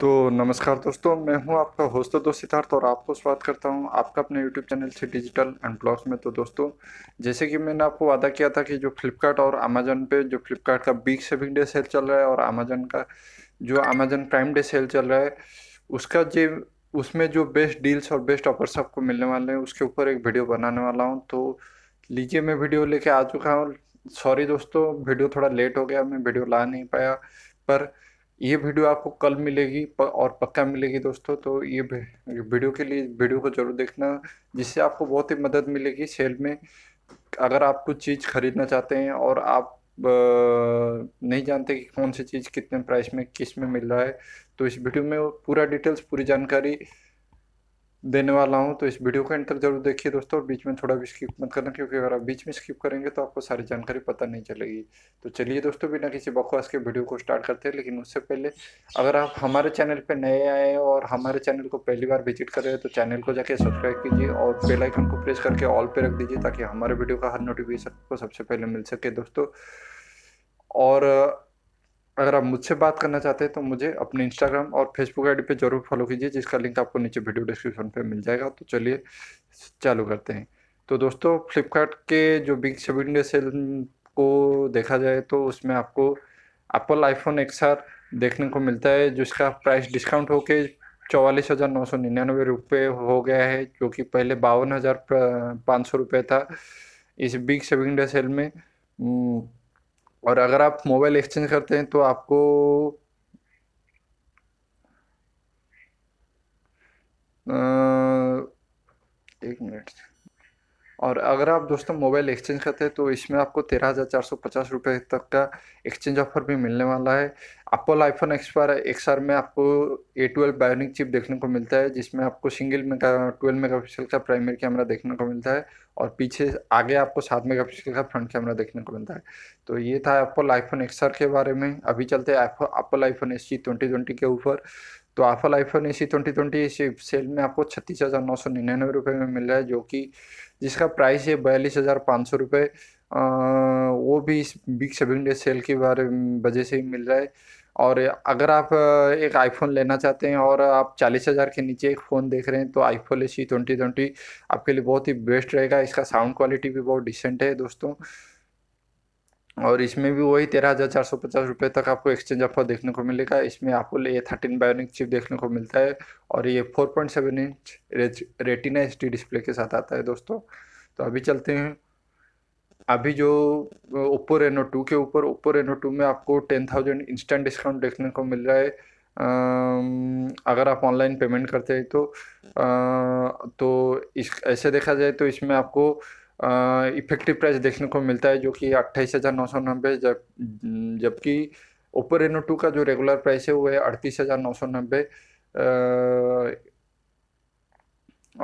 तो नमस्कार दोस्तों मैं हूं आपका होस्ट दोस्त सिद्धार्थ और आपको स्वागत करता हूं आपका अपने यूट्यूब चैनल से डिजिटल एंड ब्लॉग्स में तो दोस्तों जैसे कि मैंने आपको वादा किया था कि जो फ्लिपकार्ट और अमेजन पे जो फ्लिपकार्ट का बिग सेविंग डे सेल चल रहा है और अमेजन का जो अमेजन प्राइम डे सेल चल रहा है उसका जो उसमें जो बेस्ट डील्स और बेस्ट ऑफर्स आपको मिलने वाले हैं उसके ऊपर एक वीडियो बनाने वाला हूँ तो लीजिए मैं वीडियो लेके आ चुका हूँ सॉरी दोस्तों वीडियो थोड़ा लेट हो गया मैं वीडियो ला नहीं पाया पर ये वीडियो आपको कल मिलेगी और पक्का मिलेगी दोस्तों तो ये वीडियो के लिए वीडियो को ज़रूर देखना जिससे आपको बहुत ही मदद मिलेगी सेल में अगर आप कुछ चीज़ खरीदना चाहते हैं और आप नहीं जानते कि कौन सी चीज़ कितने प्राइस में किस में मिल रहा है तो इस वीडियो में पूरा डिटेल्स पूरी जानकारी देने वाला हूँ तो इस वीडियो को एंड जरूर देखिए दोस्तों और बीच में थोड़ा भी स्किप मत करना क्योंकि अगर आप बीच में स्किप करेंगे तो आपको सारी जानकारी पता नहीं चलेगी तो चलिए दोस्तों बिना किसी बकवास के वीडियो को स्टार्ट करते हैं लेकिन उससे पहले अगर आप हमारे चैनल पर नए आए और हमारे चैनल को पहली बार विजिट कर रहे हैं तो चैनल को जाके सब्सक्राइब कीजिए और बेलाइकन को प्रेस करके ऑल पर रख दीजिए ताकि हमारे वीडियो का हर नोटिफिकेशन को सबसे पहले मिल सके दोस्तों और अगर आप मुझसे बात करना चाहते हैं तो मुझे अपने इंस्टाग्राम और फेसबुक आईडी पे जरूर फॉलो कीजिए जिसका लिंक आपको नीचे वीडियो डिस्क्रिप्शन पे मिल जाएगा तो चलिए चालू करते हैं तो दोस्तों फ्लिपकार्ट के जो बिग सेवन डे सेल को देखा जाए तो उसमें आपको एप्पल आईफोन एक्स देखने को मिलता है जिसका प्राइस डिस्काउंट होके चौवालीस हज़ार नौ सौ निन्यानवे रुपये हो गया है जो कि पहले बावन हज़ार पाँच सौ रुपये था इस बिग सेविंग डे सेल में और अगर आप मोबाइल एक्सचेंज करते हैं तो आपको आ, एक मिनट और अगर आप दोस्तों मोबाइल एक्सचेंज करते हैं तो इसमें आपको तेरह हज़ार चार सौ पचास रुपये तक का एक्सचेंज ऑफर भी मिलने वाला है अपोल आईफोन एक्सपायर एक्स आर में आपको ए ट्वेल्व बायोनिक चिप देखने को मिलता है जिसमें आपको single mega twelve mega pixel का प्राइमरी कैमरा देखने को मिलता है और पीछे आगे आपको सात मेगा पिक्सल का फ्रंट कैमरा देखने को मिलता है तो ये था एप्पल आईफोन एक्स आर के बारे में अभी चलते हैं Apple iPhone SE twenty twenty के ऊपर तो Apple iPhone A C twenty twenty sale में आपको छत्तीस हज़ार नौ सौ निन्यानवे रुपये में मिल रहा है जो कि जिसका प्राइस है बयालीस हज़ार पाँच सौ रुपये वो भी इस बिग सेविंग डे सेल के बारे वजह से ही मिल रहा है और अगर आप एक आईफोन लेना चाहते हैं और आप चालीस हज़ार के नीचे एक फ़ोन देख रहे हैं तो iPhone A C twenty twenty आपके लिए बहुत ही बेस्ट रहेगा इसका साउंड क्वालिटी भी बहुत डिसेंट है दोस्तों और इसमें भी वही तेरह हज़ार चार सौ पचास रुपये तक आपको एक्सचेंज ऑफर देखने को मिलेगा इसमें आपको ये थर्टीन बायोनिक चिप देखने को मिलता है और ये four point seven inch retina H display के साथ आता है दोस्तों तो अभी चलते हैं अभी जो ओप्पो रेनो टू के ऊपर ओप्पो रेनो टू में आपको टेन थाउजेंड इंस्टेंट डिस्काउंट देखने को मिल रहा है अगर आप ऑनलाइन पेमेंट करते हैं तो तो इस ऐसे देखा जाए तो इसमें आपको इफेक्टिव प्राइस देखने को मिलता है जो कि अट्ठाईस हज़ार नौ सौ नब्बे जब जबकि ओप्पो रेनो टू का जो रेगुलर प्राइस है वो है अड़तीस हज़ार नौ सौ नब्बे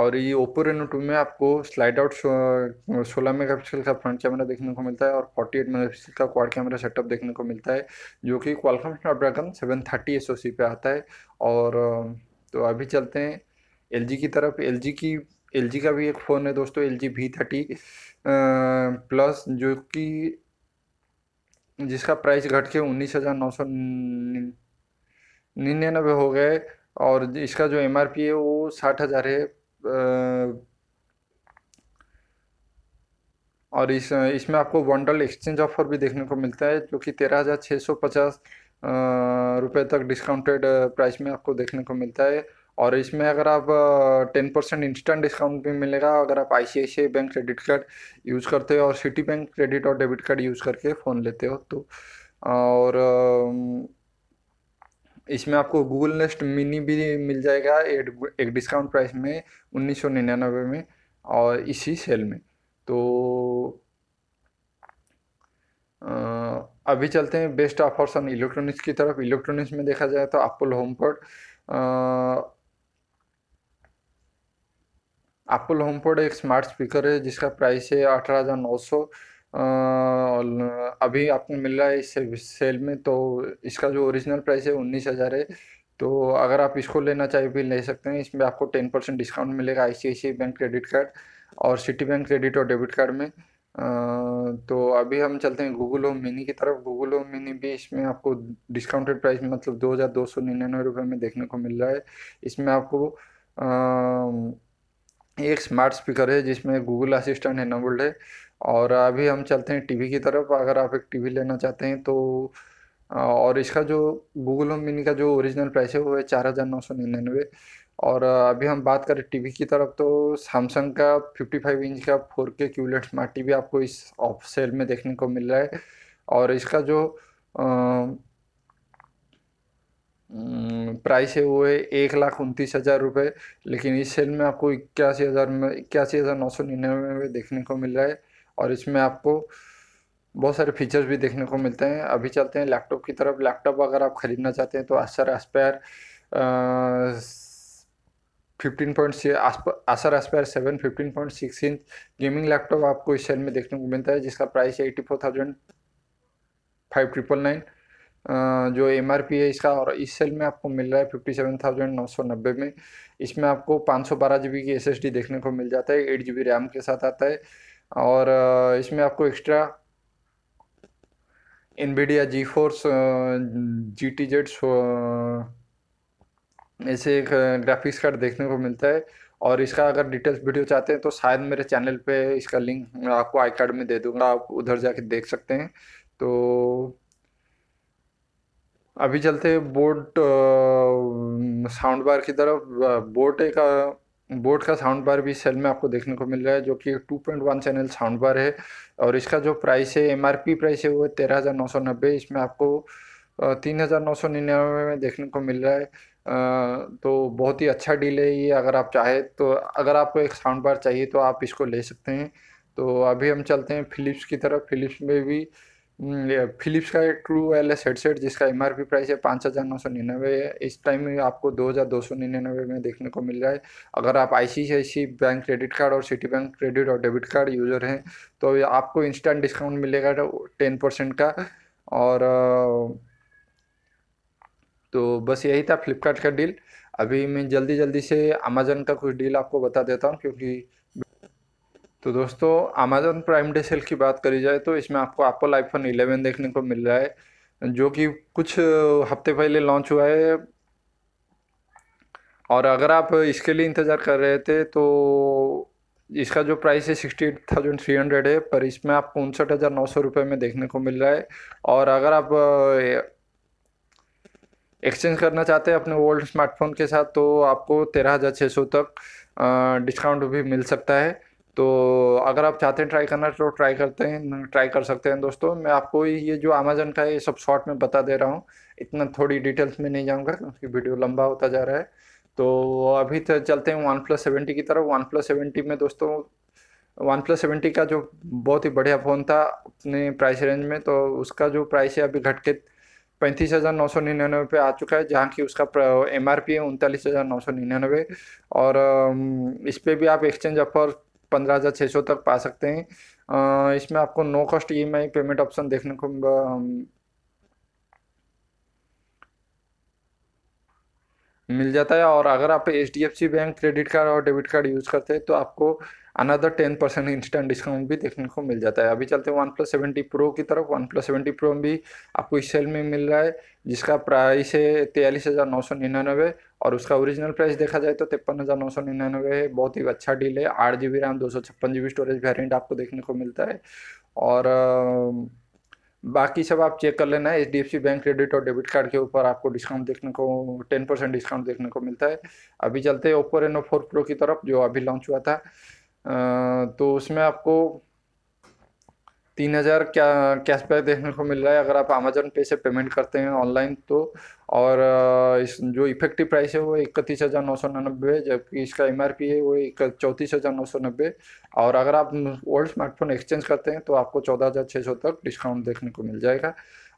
और ये ओप्पो रेनो टू में आपको स्लाइड आउट सोलह मेगा पिक्सल का फ्रंट कैमरा देखने को मिलता है और फोर्टी एट मेगा पिक्सल का क्वाड कैमरा सेटअप देखने को मिलता है जो कि Qualcomm Snapdragon seven thirty S O C पे आता है और तो अभी चलते हैं एल जी की तरफ एल जी की एल का भी एक फ़ोन है दोस्तों L G V thirty plus जो कि जिसका प्राइस घट के उन्नीस हज़ार नौ सौ निन्यानबे हो गए और इसका जो एम आर पी है वो साठ हज़ार है और इस इसमें आपको वंडल एक्सचेंज ऑफर भी देखने को मिलता है जो कि तेरह हज़ार छः सौ पचास रुपये तक डिस्काउंटेड प्राइस में आपको देखने को मिलता है और इसमें अगर आप टेन परसेंट इंस्टेंट डिस्काउंट भी मिलेगा अगर आप I bank credit card use करते हो और सिटी बैंक क्रेडिट और डेबिट कार्ड यूज़ करके फ़ोन लेते हो तो और इसमें आपको गूगल नेस्ट मिनी भी मिल जाएगा एक एक डिस्काउंट प्राइस में उन्नीस सौ निन्यानवे में और इसी सेल में तो अभी चलते हैं बेस्ट ऑफर्स ऑन इलेक्ट्रॉनिक्स की तरफ इलेक्ट्रॉनिक्स में देखा जाए तो एप्पल होम पर एप्पल होमपोड एक स्मार्ट स्पीकर है जिसका प्राइस है अठारह हज़ार नौ सौ अभी आपको मिल रहा है इस सेल में तो इसका जो ओरिजिनल प्राइस है उन्नीस हज़ार है तो अगर आप इसको लेना चाहिए भी ले सकते हैं इसमें आपको टेन परसेंट डिस्काउंट मिलेगा आई बैंक क्रेडिट कार्ड और सिटी बैंक क्रेडिट और डेबिट कार्ड में तो अभी हम चलते हैं गूगल होम मिनी की तरफ गूगल होम मिनी भी इसमें आपको डिस्काउंटेड प्राइस मतलब दो हज़ार दो सौ निन्यानवे रुपये में देखने को मिल रहा है इसमें आपको एक स्मार्ट स्पीकर है जिसमें गूगल असिस्टेंट इनोबल्ड है और अभी हम चलते हैं टीवी की तरफ अगर आप एक टीवी लेना चाहते हैं तो और इसका जो गूगल होम मिनी का जो ओरिजिनल प्राइस है वो है चार हज़ार नौ सौ निन्यानवे और अभी हम बात करें टीवी की तरफ तो सैमसंग का फिफ्टी फाइव इंच का four K QLED smart TV आपको इस ऑफ सेल में देखने को मिल रहा है और इसका जो प्राइस है वो है एक लाख उनतीस हज़ार रुपये लेकिन इस सेल में आपको इक्यासी हज़ार में इक्यासी हज़ार नौ सौ निन्यानवे में देखने को मिल रहा है और इसमें आपको बहुत सारे फीचर्स भी देखने को मिलते हैं अभी चलते हैं लैपटॉप की तरफ लैपटॉप अगर आप ख़रीदना चाहते हैं तो Acer Aspire fifteen point Acer Aspire seven fifteen point six inch gaming laptop आपको इस सेल में देखने को मिलता है जिसका प्राइस है eighty four thousand five triple nine जो एम आर पी है इसका और इस सेल में आपको मिल रहा है फिफ्टी सेवन थाउजेंड नौ सौ नब्बे में इसमें आपको पाँच सौ बारह जी बी की एस एस डी देखने को मिल जाता है एट जी बी रैम के साथ आता है और इसमें आपको extra Nvidia GeForce G T Z ऐसे एक ग्राफिक्स कार्ड देखने को मिलता है और इसका अगर डिटेल्स वीडियो चाहते हैं तो शायद मेरे चैनल पे इसका लिंक आपको आई कार्ड में दे दूंगा आप उधर जाके देख सकते हैं तो अभी चलते हैं बोट साउंड बार की तरफ बोट का बोट का साउंड बार भी सेल में आपको देखने को मिल रहा है जो कि 2.1 चैनल साउंड बार है और इसका जो प्राइस है एमआरपी प्राइस है वो है तेरह हज़ार नौ सौ नब्बे इसमें आपको तीन हज़ार नौ सौ निन्यानवे में देखने को मिल रहा है तो बहुत ही अच्छा डील है ये अगर आप चाहे तो अगर आपको एक साउंड बार चाहिए तो आप इसको ले सकते हैं तो अभी हम चलते हैं फिलिप्स की तरफ फिलिप्स में भी फिलिप्स हम्म, का एक ट्रू वायरलेस हेडसेट जिसका एम प्राइस है पाँच हज़ार नौ सौ निन्यानवे इस टाइम में आपको दो हज़ार दो सौ निन्यानवे में देखने को मिल रहा है अगर आप I C C I bank credit card और सिटी बैंक क्रेडिट और डेबिट कार्ड यूज़र हैं तो आपको इंस्टेंट डिस्काउंट मिलेगा तो टेन परसेंट का और तो बस यही था फ्लिपकार्ट का डील अभी मैं जल्दी जल्दी से अमेजन का कुछ डील आपको बता देता हूँ क्योंकि तो दोस्तों अमेजोन प्राइम डे सेल की बात करी जाए तो इसमें आपको एप्पल आईफोन 11 देखने को मिल रहा है जो कि कुछ हफ्ते पहले लॉन्च हुआ है और अगर आप इसके लिए इंतज़ार कर रहे थे तो इसका जो प्राइस है sixty eight thousand three hundred है पर इसमें आपको उनसठ हज़ार नौ सौ रुपये में देखने को मिल रहा है और अगर आप एक्सचेंज करना चाहते हैं अपने ओल्ड स्मार्टफोन के साथ तो आपको तेरह हज़ार छः सौ तक डिस्काउंट भी मिल सकता है तो अगर आप चाहते हैं ट्राई करना तो ट्राई करते हैं ट्राई कर सकते हैं दोस्तों मैं आपको ये जो अमेजन का ये सब शॉर्ट में बता दे रहा हूँ इतना थोड़ी डिटेल्स में नहीं जाऊँगा क्योंकि वीडियो लंबा होता जा रहा है तो अभी तो चलते हैं वन प्लस सेवेंटी की तरफ वन प्लस सेवेंटी में दोस्तों वन प्लस सेवेंटी का जो बहुत ही बढ़िया फ़ोन था अपने प्राइस रेंज में तो उसका जो प्राइस है अभी घट के पैंतीस हज़ार नौ सौ निन्यानवे पे आ चुका है जहाँ की उसका एम आर पी है उनतालीस हज़ार नौ सौ निन्यानवे और इस पर भी आप एक्सचेंज ऑफर पंद्रह हज़ार तक पा सकते हैं इसमें आपको no cost e payment option देखने को मिल जाता है और अगर आप H D F C bank credit card और डेबिट कार्ड यूज़ करते हैं तो आपको another ten percent instant discount भी देखने को मिल जाता है अभी चलते हैं वन प्लस सेवेंटी प्रो की तरफ वन प्लस सेवेंटी प्रो भी आपको इस सेल में मिल रहा है जिसका प्राइस है तेयलीस हज़ार नौ सौ निन्यानवे और उसका ओरिजिनल प्राइस देखा जाए तो तिरपन हज़ार नौ सौ निन्यानवे है बहुत ही अच्छा डील है आठ जी बी रैम दो सौ छप्पन जी बी स्टोरेज वेरियंट आपको देखने को मिलता है और बाकी सब आप चेक कर लेना H D F C bank credit और डेबिट कार्ड के ऊपर आपको डिस्काउंट देखने को टेन परसेंट डिस्काउंट देखने को मिलता है अभी चलते हैं ओप्पो रेनो फोर प्रो की तरफ जो अभी लॉन्च हुआ था तो उसमें आपको तीन हज़ार क्या कैशबैक देखने को मिल रहा है अगर आप अमेजोन पे से पेमेंट करते हैं ऑनलाइन तो और इस जो इफेक्टिव प्राइस है वो इकतीस हज़ार नौ सौ है जबकि इसका एम है वो चौंतीस हज़ार नौ सौ नब्बे और अगर आप ओल्ड स्मार्टफोन एक्सचेंज करते हैं तो आपको चौदह हज़ार छः सौ तक डिस्काउंट देखने को मिल जाएगा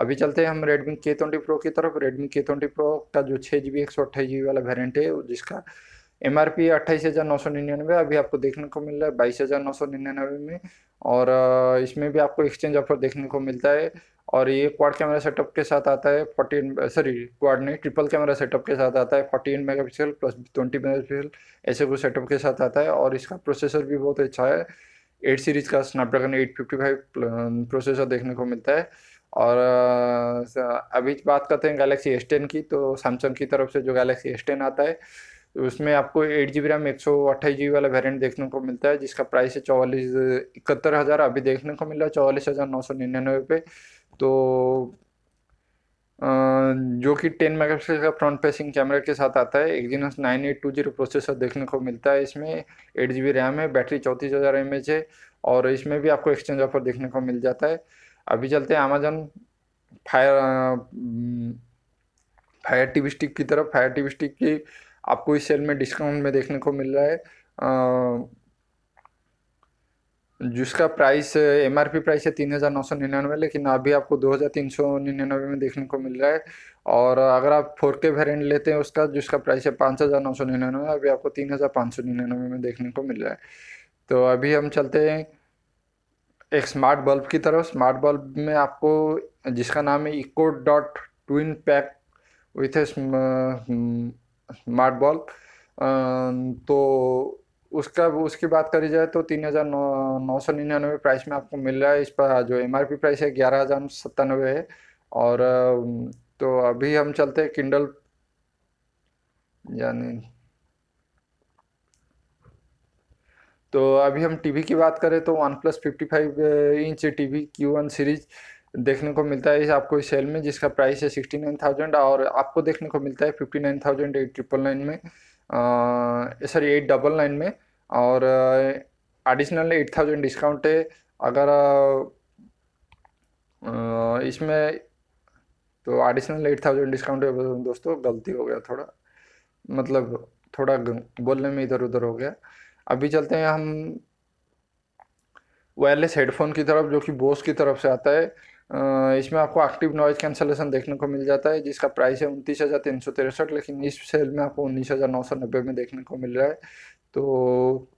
अभी चलते हैं हम रेडमी के ट्वेंटी प्रो की तरफ रेडमी के ट्वेंटी प्रो का जो छः जी बी एक सौ अट्ठाईस जी बी वाला वेरियंट है जिसका एम आर पी अट्ठाईस हज़ार नौ सौ निन्यानवे अभी आपको देखने को मिल रहा है बाईस हज़ार नौ सौ निन्यानवे में और इसमें भी आपको एक्सचेंज ऑफर देखने को मिलता है और ये क्वाड कैमरा सेटअप के साथ आता है फोर्टीन सॉरी क्वाड नहीं ट्रिपल कैमरा सेटअप के साथ आता है forty eight mega pixel plus twenty mega pixel ऐसे कुछ सेटअप के साथ आता है और इसका प्रोसेसर भी बहुत अच्छा है एट सीरीज का Snapdragon eight fifty five processor देखने को मिलता है और अभी बात करते हैं गैलेक्सी एस टेन की तो सैमसंग की तरफ से जो गैलेक्सी एस टेन आता है उसमें आपको एट जी बी रैम एक सौ अट्ठाईस जी बी वाला वेरियंट देखने को मिलता है जिसका प्राइस है चौवालीस इकहत्तर हज़ार अभी देखने को मिल रहा है चौवालीस हज़ार नौ सौ निन्यानवे पे तो जो कि टेन मेगा का फ्रंट फेसिंग कैमरा के साथ आता है Exynos nine eight two zero processor देखने को मिलता है इसमें एट जी बी रैम है बैटरी चौंतीस हज़ार एम एच है और इसमें भी आपको एक्सचेंज ऑफर देखने को मिल जाता है अभी चलते हैं Amazon fire fire T V stick की तरफ फायर टी वी स्टिक की आपको इस सेल में डिस्काउंट में देखने को मिल रहा है जिसका price M R P price है तीन हज़ार नौ सौ निन्यानवे लेकिन अभी आपको दो हज़ार तीन सौ निन्यानवे में देखने को मिल रहा है और अगर आप फोर के वेरियंट लेते हैं उसका जिसका प्राइस है पाँच हज़ार नौ सौ निन्यानवे अभी आपको तीन हज़ार पाँच सौ निन्यानवे में देखने को मिल रहा है तो अभी हम चलते हैं एक स्मार्ट बल्ब की तरफ स्मार्ट बल्ब में आपको जिसका नाम है Echo dot twin pack with smart bulb तो उसका उसकी बात करी जाए तो तीन हज़ार नौ नौ सौ निन्यानवे प्राइस में आपको मिल रहा है इस पर जो एम आर पी प्राइस है ग्यारह हज़ार सत्तानवे है और तो अभी हम चलते हैं किंडल यानी तो अभी हम टीवी की बात करें तो OnePlus fifty five inch TV Q one series देखने को मिलता है इस आपको इस सेल में जिसका प्राइस है सिक्सटी नाइन थाउजेंड और आपको देखने को मिलता है fifty nine thousand eight triple nine में सॉरी एट डबल नाइन में और एडिशनल एट थाउजेंड डिस्काउंट है अगर आ, इसमें तो एडिशनल एट थाउजेंड डिस्काउंट है दोस्तों गलती हो गया थोड़ा मतलब थोड़ा बोलने में इधर उधर हो गया अभी चलते हैं हम वायरलेस हेडफोन की तरफ जो कि बोस की तरफ से आता है इसमें आपको एक्टिव नॉइज कैंसलेशन देखने को मिल जाता है जिसका प्राइस है उनतीस हज़ार तीन सौ तिरसठ लेकिन इस सेल में आपको उन्नीस हज़ार नौ सौ नब्बे में देखने को मिल रहा है तो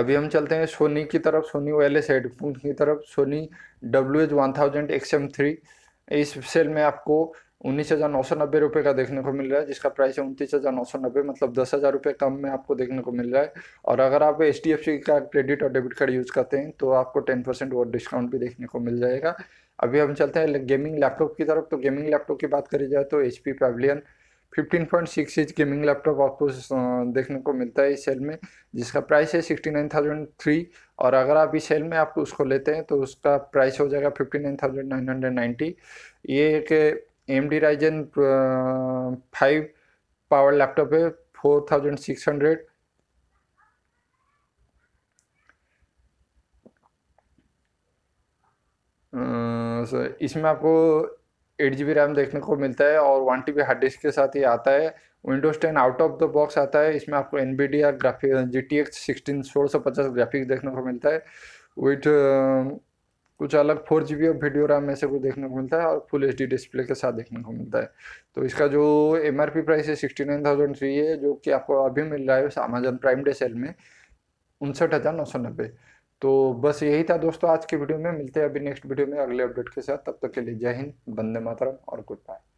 अभी हम चलते हैं सोनी की तरफ Sony wireless L S headphone की तरफ Sony W H one thousand X M three इस सेल में आपको उन्नीस हज़ार नौ सौ नब्बे रुपये का देखने को मिल रहा है जिसका प्राइस है उनतीस हज़ार नौ सौ नब्बे मतलब दस हज़ार रुपये कम में आपको देखने को मिल रहा है और अगर आप एच डी एफ सी का क्रेडिट और डेबिट कार्ड यूज़ करते हैं तो आपको टेन परसेंट और डिस्काउंट भी देखने को मिल जाएगा अभी हम चलते हैं गेमिंग लैपटॉप की तरफ तो गेमिंग लैपटॉप की बात करी जाए तो H P Pavilion fifteen point six inch gaming laptop आपको देखने को मिलता है इस सेल में जिसका प्राइस है सिक्सटी नाइन थाउजेंड थ्री और अगर आप इस सेल में आप उसको लेते हैं तो उसका प्राइस हो जाएगा fifty nine thousand nine hundred ninety ये एक M D Ryzen five power laptop है फोर थाउजेंड सिक्स हंड्रेड इसमें आपको एट जी बी रैम देखने को मिलता है और one T B hard disk के साथ ही आता है Windows ten out of the box आता है इसमें आपको Nvidia graphic G T X sixteen सोलह सौ पचास ग्राफिक्स देखने को मिलता है विथ कुछ अलग फोर जी बी और वीडियो रैम में से कुछ देखने को मिलता है और फुल एच डिस्प्ले के साथ देखने को मिलता है तो इसका जो एम आर पी प्राइस है सिक्सटी नाइन थाउजेंड थ्री है जो कि आपको अभी मिल रहा है अमेजन प्राइम डे सेल में उनसठ हज़ार नौ सौ नब्बे तो बस यही था दोस्तों आज की वीडियो में मिलते हैं अभी नेक्स्ट वीडियो में अगले अपडेट के साथ तब तक के लिए जय हिंद बंदे मातरम और गुड बाय